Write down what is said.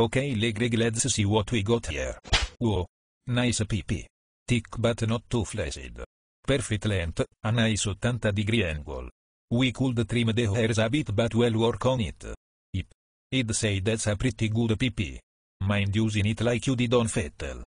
Okay Legrig let's see what we got here. Whoa. Nice PP. Thick but not too flaccid. Perfect length, a nice 80 degree angle. We could trim the hairs a bit but well work on it. It. I'd say that's a pretty good PP. Mind using it like you did on Fettel.